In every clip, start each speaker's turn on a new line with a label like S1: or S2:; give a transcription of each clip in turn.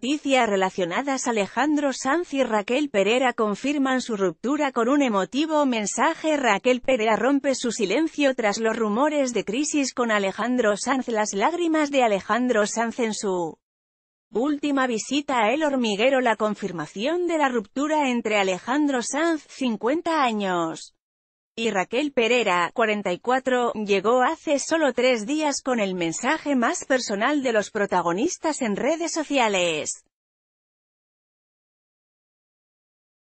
S1: noticias relacionadas Alejandro Sanz y Raquel Pereira confirman su ruptura con un emotivo mensaje Raquel Pereira rompe su silencio tras los rumores de crisis con Alejandro Sanz Las lágrimas de Alejandro Sanz en su última visita a El Hormiguero La confirmación de la ruptura entre Alejandro Sanz, 50 años y Raquel Pereira, 44, llegó hace solo tres días con el mensaje más personal de los protagonistas en redes sociales.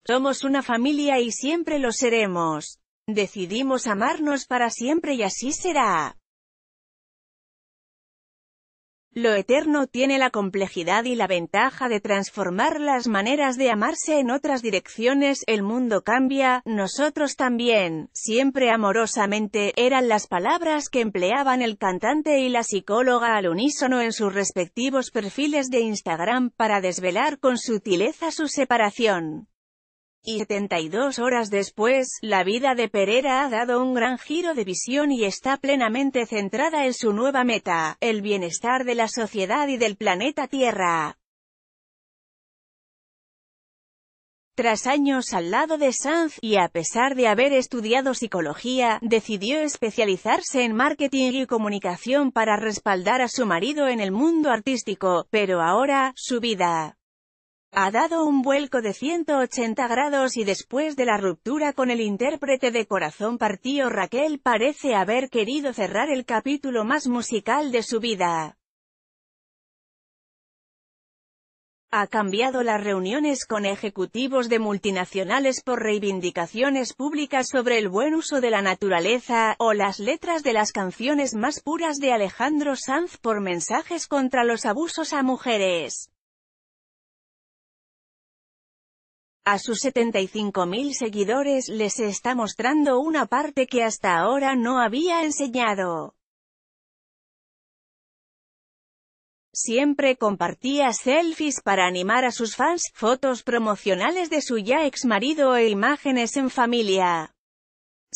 S1: Somos una familia y siempre lo seremos. Decidimos amarnos para siempre y así será. Lo eterno tiene la complejidad y la ventaja de transformar las maneras de amarse en otras direcciones, el mundo cambia, nosotros también, siempre amorosamente, eran las palabras que empleaban el cantante y la psicóloga al unísono en sus respectivos perfiles de Instagram para desvelar con sutileza su separación y 72 horas después, la vida de Pereira ha dado un gran giro de visión y está plenamente centrada en su nueva meta, el bienestar de la sociedad y del planeta Tierra. Tras años al lado de Sanz, y a pesar de haber estudiado psicología, decidió especializarse en marketing y comunicación para respaldar a su marido en el mundo artístico, pero ahora, su vida ha dado un vuelco de 180 grados y después de la ruptura con el intérprete de corazón partido Raquel parece haber querido cerrar el capítulo más musical de su vida. Ha cambiado las reuniones con ejecutivos de multinacionales por reivindicaciones públicas sobre el buen uso de la naturaleza, o las letras de las canciones más puras de Alejandro Sanz por mensajes contra los abusos a mujeres. A sus 75.000 seguidores les está mostrando una parte que hasta ahora no había enseñado. Siempre compartía selfies para animar a sus fans, fotos promocionales de su ya ex marido e imágenes en familia.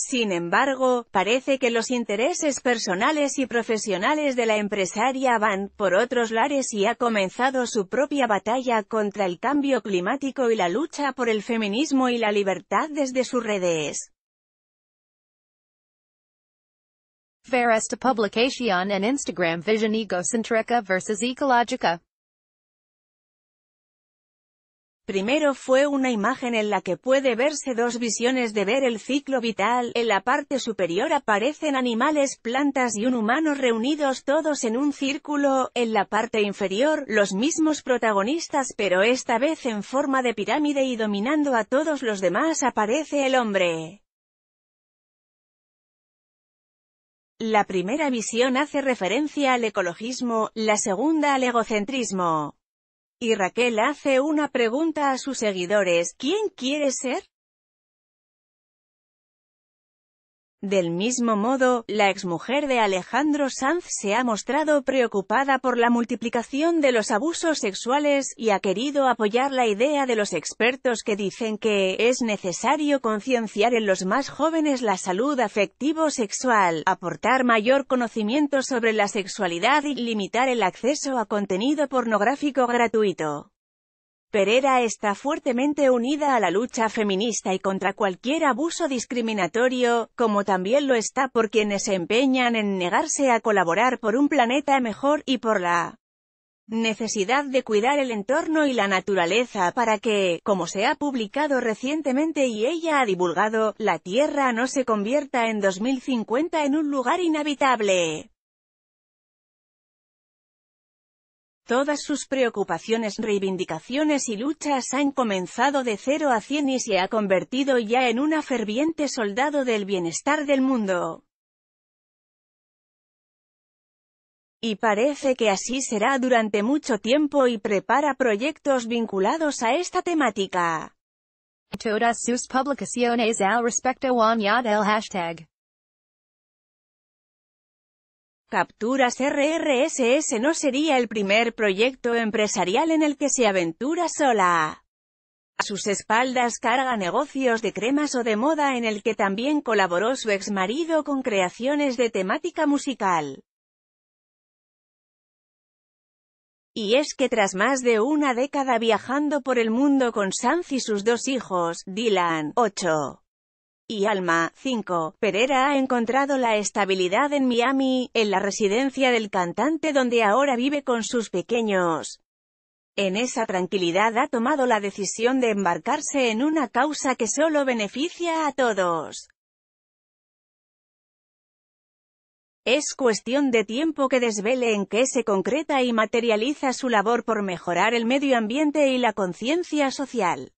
S1: Sin embargo, parece que los intereses personales y profesionales de la empresaria van por otros lares y ha comenzado su propia batalla contra el cambio climático y la lucha por el feminismo y la libertad desde sus redes. Fairest Instagram Vision versus Ecologica Primero fue una imagen en la que puede verse dos visiones de ver el ciclo vital, en la parte superior aparecen animales, plantas y un humano reunidos todos en un círculo, en la parte inferior, los mismos protagonistas pero esta vez en forma de pirámide y dominando a todos los demás aparece el hombre. La primera visión hace referencia al ecologismo, la segunda al egocentrismo. Y Raquel hace una pregunta a sus seguidores, ¿quién quiere ser? Del mismo modo, la exmujer de Alejandro Sanz se ha mostrado preocupada por la multiplicación de los abusos sexuales, y ha querido apoyar la idea de los expertos que dicen que es necesario concienciar en los más jóvenes la salud afectivo-sexual, aportar mayor conocimiento sobre la sexualidad y limitar el acceso a contenido pornográfico gratuito. Perera está fuertemente unida a la lucha feminista y contra cualquier abuso discriminatorio, como también lo está por quienes se empeñan en negarse a colaborar por un planeta mejor y por la necesidad de cuidar el entorno y la naturaleza para que, como se ha publicado recientemente y ella ha divulgado, la Tierra no se convierta en 2050 en un lugar inhabitable. Todas sus preocupaciones, reivindicaciones y luchas han comenzado de cero a cien y se ha convertido ya en una ferviente soldado del bienestar del mundo. Y parece que así será durante mucho tiempo y prepara proyectos vinculados a esta temática. Todas sus publicaciones al respecto el hashtag Capturas RRSS no sería el primer proyecto empresarial en el que se aventura sola. A sus espaldas carga negocios de cremas o de moda en el que también colaboró su ex marido con creaciones de temática musical. Y es que tras más de una década viajando por el mundo con Sanz y sus dos hijos, Dylan, 8, y Alma. 5. Pereira ha encontrado la estabilidad en Miami, en la residencia del cantante donde ahora vive con sus pequeños. En esa tranquilidad ha tomado la decisión de embarcarse en una causa que solo beneficia a todos. Es cuestión de tiempo que desvele en qué se concreta y materializa su labor por mejorar el medio ambiente y la conciencia social.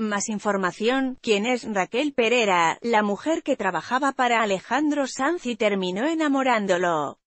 S1: Más información, ¿Quién es Raquel Pereira, la mujer que trabajaba para Alejandro Sanz y terminó enamorándolo.